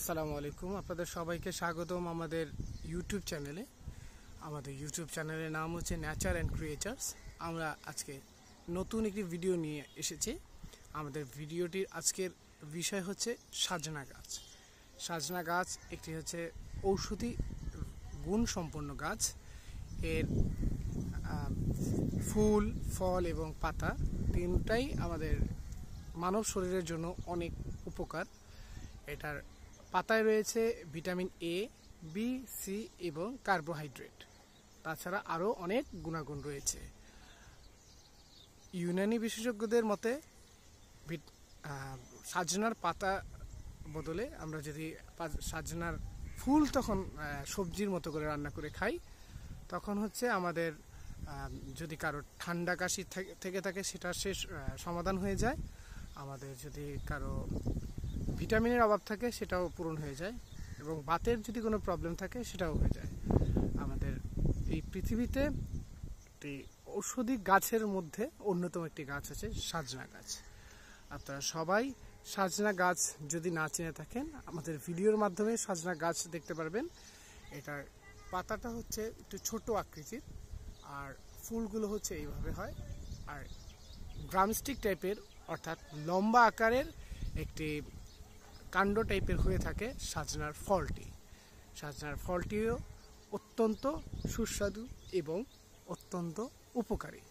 আসসালামু আলাইকুম আপনাদের সবাইকে স্বাগতম আমাদের ইউটিউব চ্যানেলে আমাদের ইউটিউব চ্যানেলের নাম হচ্ছে ন্যাচার অ্যান্ড ক্রিয়েচার্স আমরা আজকে নতুন একটি ভিডিও নিয়ে এসেছি আমাদের ভিডিওটির আজকের বিষয় হচ্ছে সাজনা গাছ সাজনা গাছ একটি হচ্ছে ঔষধি গুণ সম্পন্ন গাছ এর ফুল ফল এবং পাতা তিনটাই আমাদের মানব শরীরের জন্য অনেক উপকার এটার পাতায় রয়েছে ভিটামিন এ বি সি এবং কার্বোহাইড্রেট তাছাড়া আরও অনেক গুণাগুণ রয়েছে ইউনানি বিশেষজ্ঞদের মতে সাজনার পাতা বদলে আমরা যদি সাজনার ফুল তখন সবজির মতো করে রান্না করে খাই তখন হচ্ছে আমাদের যদি কারো ঠান্ডা কাশি থেকে থাকে সেটা শেষ সমাধান হয়ে যায় আমাদের যদি কারো ভিটামিনের অভাব থাকে সেটাও পূরণ হয়ে যায় এবং বাতের যদি কোনো প্রবলেম থাকে সেটাও হয়ে যায় আমাদের এই পৃথিবীতে একটি ঔষধি গাছের মধ্যে অন্যতম একটি গাছ আছে সাজনা গাছ আপনারা সবাই সাজনা গাছ যদি না চিনে থাকেন আমাদের ভিডিওর মাধ্যমে সাজনা গাছ দেখতে পারবেন এটার পাতাটা হচ্ছে একটু ছোট আকৃতির আর ফুলগুলো হচ্ছে এইভাবে হয় আর ড্রামস্টিক টাইপের অর্থাৎ লম্বা আকারের একটি কাণ্ড টাইপের হয়ে থাকে সাজনার ফলটি সাজনার ফলটিও অত্যন্ত সুস্বাদু এবং অত্যন্ত উপকারী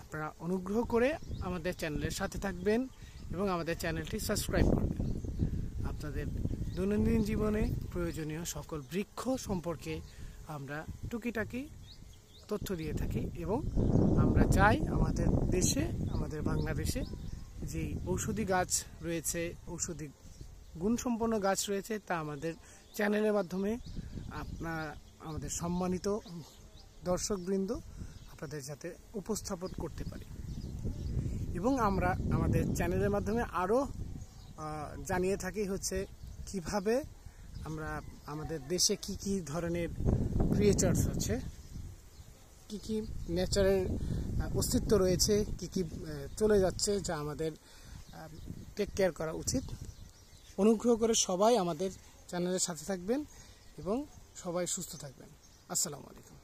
আপনারা অনুগ্রহ করে আমাদের চ্যানেলের সাথে থাকবেন এবং আমাদের চ্যানেলটি সাবস্ক্রাইব করবেন আপনাদের দৈনন্দিন জীবনে প্রয়োজনীয় সকল বৃক্ষ সম্পর্কে আমরা টুকিটাকি তথ্য দিয়ে থাকি এবং আমরা চাই আমাদের দেশে আমাদের বাংলাদেশে যে ঔষধি গাছ রয়েছে ঔষধি গুণসম্পন্ন গাছ রয়েছে তা আমাদের চ্যানেলের মাধ্যমে আপনার আমাদের সম্মানিত দর্শকবৃন্দ আপনাদের সাথে উপস্থাপন করতে পারি এবং আমরা আমাদের চ্যানেলের মাধ্যমে আরও জানিয়ে থাকি হচ্ছে কিভাবে আমরা আমাদের দেশে কি কি ধরনের ক্রিয়েচার্স আছে কী কী নেচারের অস্তিত্ব রয়েছে কী কী চলে যাচ্ছে যা আমাদের টেক কেয়ার করা উচিত অনুগ্রহ করে সবাই আমাদের চ্যানেলের সাথে থাকবেন এবং সবাই সুস্থ থাকবেন আসসালামু আলাইকুম